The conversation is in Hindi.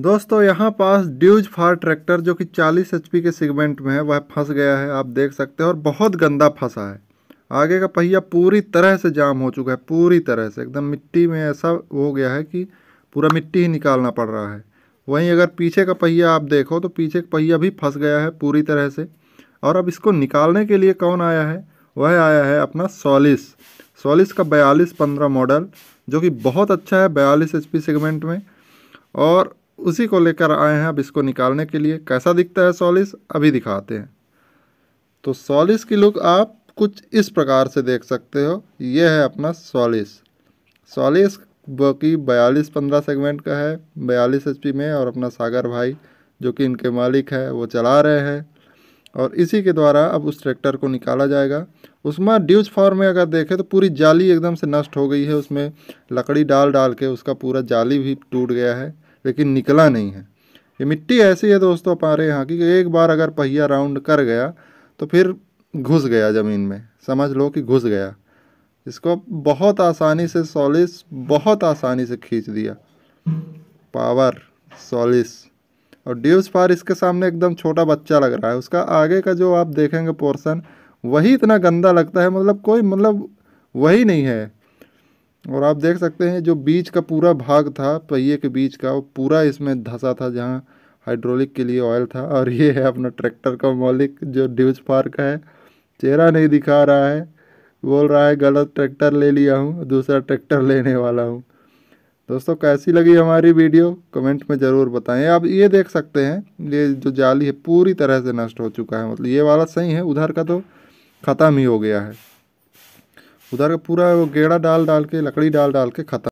दोस्तों यहाँ पास ड्यूज फार ट्रैक्टर जो कि 40 एच के सेगमेंट में है वह फंस गया है आप देख सकते हैं और बहुत गंदा फंसा है आगे का पहिया पूरी तरह से जाम हो चुका है पूरी तरह से एकदम मिट्टी में ऐसा हो गया है कि पूरा मिट्टी ही निकालना पड़ रहा है वहीं अगर पीछे का पहिया आप देखो तो पीछे का पहिया भी फंस गया है पूरी तरह से और अब इसको निकालने के लिए कौन आया है वह आया है अपना सॉलिस सॉलिस का बयालीस पंद्रह मॉडल जो कि बहुत अच्छा है बयालीस एच सेगमेंट में और उसी को लेकर आए हैं अब इसको निकालने के लिए कैसा दिखता है सॉलिस अभी दिखाते हैं तो सॉलिस की लुक आप कुछ इस प्रकार से देख सकते हो ये है अपना सॉलिस सॉलिस बाकी बयालीस पंद्रह सेगमेंट का है बयालीस एच में और अपना सागर भाई जो कि इनके मालिक है वो चला रहे हैं और इसी के द्वारा अब उस ट्रैक्टर को निकाला जाएगा उसमें ड्यूज फॉर्म में अगर देखें तो पूरी जाली एकदम से नष्ट हो गई है उसमें लकड़ी डाल डाल के उसका पूरा जाली भी टूट गया है लेकिन निकला नहीं है ये मिट्टी ऐसी है दोस्तों पारे यहाँ की एक बार अगर पहिया राउंड कर गया तो फिर घुस गया ज़मीन में समझ लो कि घुस गया इसको बहुत आसानी से सॉलिस बहुत आसानी से खींच दिया पावर सॉलिस और ड्यूस फार इसके सामने एकदम छोटा बच्चा लग रहा है उसका आगे का जो आप देखेंगे पोर्सन वही इतना गंदा लगता है मतलब कोई मतलब वही नहीं है और आप देख सकते हैं जो बीच का पूरा भाग था पहिए के बीच का वो पूरा इसमें धंसा था जहाँ हाइड्रोलिक के लिए ऑयल था और ये है अपना ट्रैक्टर का मालिक जो ड्यूज पार्क का है चेहरा नहीं दिखा रहा है बोल रहा है गलत ट्रैक्टर ले लिया हूँ दूसरा ट्रैक्टर लेने वाला हूँ दोस्तों कैसी लगी हमारी वीडियो कमेंट में ज़रूर बताएं आप ये देख सकते हैं ये जो जाली है पूरी तरह से नष्ट हो चुका है मतलब ये वाला सही है उधर का तो ख़त्म ही हो गया है उधर पूरा वो गेड़ा डाल डाल के लकड़ी डाल डाल के खत्म